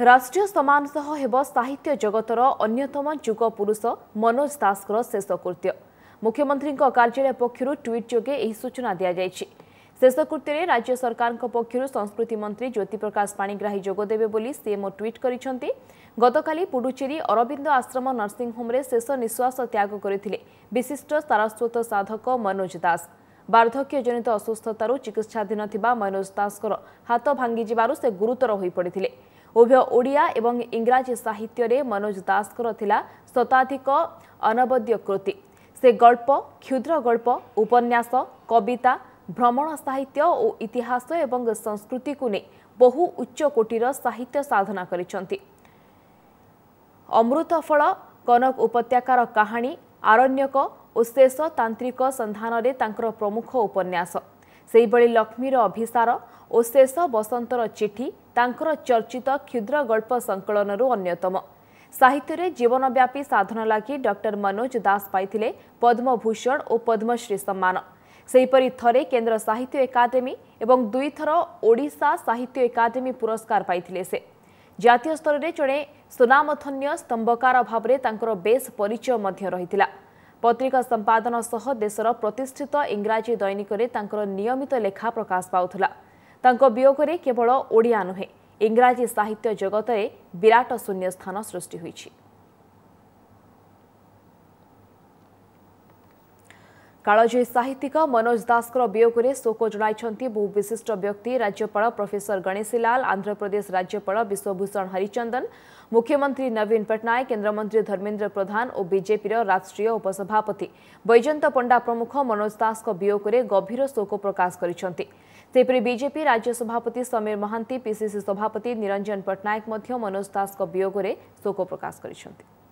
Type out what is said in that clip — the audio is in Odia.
ରାଷ୍ଟ୍ରୀୟ ସମ୍ମାନ ସହ ହେବ ସାହିତ୍ୟ ଜଗତର ଅନ୍ୟତମ ଯୁଗ ପୁରୁଷ ମନୋଜ ଦାସଙ୍କର ଶେଷକୃତ୍ୟ ମୁଖ୍ୟମନ୍ତ୍ରୀଙ୍କ କାର୍ଯ୍ୟାଳୟ ପକ୍ଷରୁ ଟ୍ୱିଟ୍ ଯୋଗେ ଏହି ସୂଚନା ଦିଆଯାଇଛି ଶେଷକୃତ୍ୟରେ ରାଜ୍ୟ ସରକାରଙ୍କ ପକ୍ଷରୁ ସଂସ୍କୃତି ମନ୍ତ୍ରୀ ଜ୍ୟୋତିପ୍ରକାଶ ପାଣିଗ୍ରାହୀ ଯୋଗଦେବେ ବୋଲି ସିଏମ୍ଓ ଟ୍ୱିଟ୍ କରିଛନ୍ତି ଗତକାଲି ପୁଡୁଚେରୀ ଅରବିନ୍ଦ ଆଶ୍ରମ ନର୍ସିଂହୋମ୍ରେ ଶେଷ ନିଶ୍ୱାସ ତ୍ୟାଗ କରିଥିଲେ ବିଶିଷ୍ଟ ସାରସ୍ୱତ ସାଧକ ମନୋଜ ଦାସ ବାର୍ଦ୍ଧକ୍ୟଜନିତ ଅସୁସ୍ଥତାରୁ ଚିକିତ୍ସାଧୀନ ଥିବା ମନୋଜ ଦାସଙ୍କର ହାତ ଭାଙ୍ଗିଯିବାରୁ ସେ ଗୁରୁତର ହୋଇପଡ଼ିଥିଲେ ଉଭୟ ଓଡ଼ିଆ ଏବଂ ଇଂରାଜୀ ସାହିତ୍ୟରେ ମନୋଜ ଦାସଙ୍କର ଥିଲା ଶତାଧିକ ଅନବଦ୍ୟ କୃତି ସେ ଗଳ୍ପ କ୍ଷୁଦ୍ର ଗଳ୍ପ ଉପନ୍ୟାସ କବିତା ଭ୍ରମଣ ସାହିତ୍ୟ ଓ ଇତିହାସ ଏବଂ ସଂସ୍କୃତିକୁ ନେଇ ବହୁ ଉଚ୍ଚକୋଟୀର ସାହିତ୍ୟ ସାଧନା କରିଛନ୍ତି ଅମୃତଫଳ କନକ ଉପତ୍ୟକାର କାହାଣୀ ଆରଣ୍ୟକ ଓ ଶେଷ ତାନ୍ତ୍ରିକ ସନ୍ଧାନରେ ତାଙ୍କର ପ୍ରମୁଖ ଉପନ୍ୟାସ ସେହିଭଳି ଲକ୍ଷ୍ମୀର ଅଭିସାର ଓ ଶେଷ ବସନ୍ତର ଚିଠି ତାଙ୍କର ଚର୍ଚ୍ଚିତ କ୍ଷୁଦ୍ର ଗଳ୍ପ ସଂକଳନରୁ ଅନ୍ୟତମ ସାହିତ୍ୟରେ ଜୀବନବ୍ୟାପୀ ସାଧନ ଲାଗି ଡକ୍ଟର ମନୋଜ ଦାସ ପାଇଥିଲେ ପଦ୍ମଭୂଷଣ ଓ ପଦ୍ମଶ୍ରୀ ସମ୍ମାନ ସେହିପରି ଥରେ କେନ୍ଦ୍ର ସାହିତ୍ୟ ଏକାଡେମୀ ଏବଂ ଦୁଇଥର ଓଡ଼ିଶା ସାହିତ୍ୟ ଏକାଡେମୀ ପୁରସ୍କାର ପାଇଥିଲେ ସେ ଜାତୀୟ ସ୍ତରରେ ଜଣେ ସୁନାମଥନ୍ୟ ସ୍ତମ୍ଭକାର ଭାବରେ ତାଙ୍କର ବେଶ୍ ପରିଚୟ ମଧ୍ୟ ରହିଥିଲା ପତ୍ରିକା ସମ୍ପାଦନ ସହ ଦେଶର ପ୍ରତିଷ୍ଠିତ ଇଂରାଜୀ ଦୈନିକରେ ତାଙ୍କର ନିୟମିତ ଲେଖା ପ୍ରକାଶ ପାଉଥିଲା त रे केवल ओडिया नुहे इङ्राजी साहित्य जगत रे विराट शून्य स्थान सृष्टि होई छि कालजी साहित्यिक मनोज दास को दासको रे शोक छंती बहु विशिष्ट व्यक्ति राज्यपाल प्रोफेसर गणेशी आंध्र प्रदेश राज्यपाल विश्वभूषण हरिचंदन मुख्यमंत्री नवीन पट्टनायक केन्द्रमन्त्री बीजेपी रो राष्ट्रीय उपसभापति बैजयन्त पंडा प्रमुख मनोज दास को दासको रे गभीर शोक प्रकाश छंती ସେହିପରି ବିଜେପି ରାଜ୍ୟ ସଭାପତି ସମୀର ମହାନ୍ତି ପିସିସି ସଭାପତି ନିରଞ୍ଜନ ପଟ୍ଟନାୟକ ମଧ୍ୟ ମନୋଜ ଦାସଙ୍କ ବିୟୋଗରେ ଶୋକ ପ୍ରକାଶ କରିଛନ୍ତି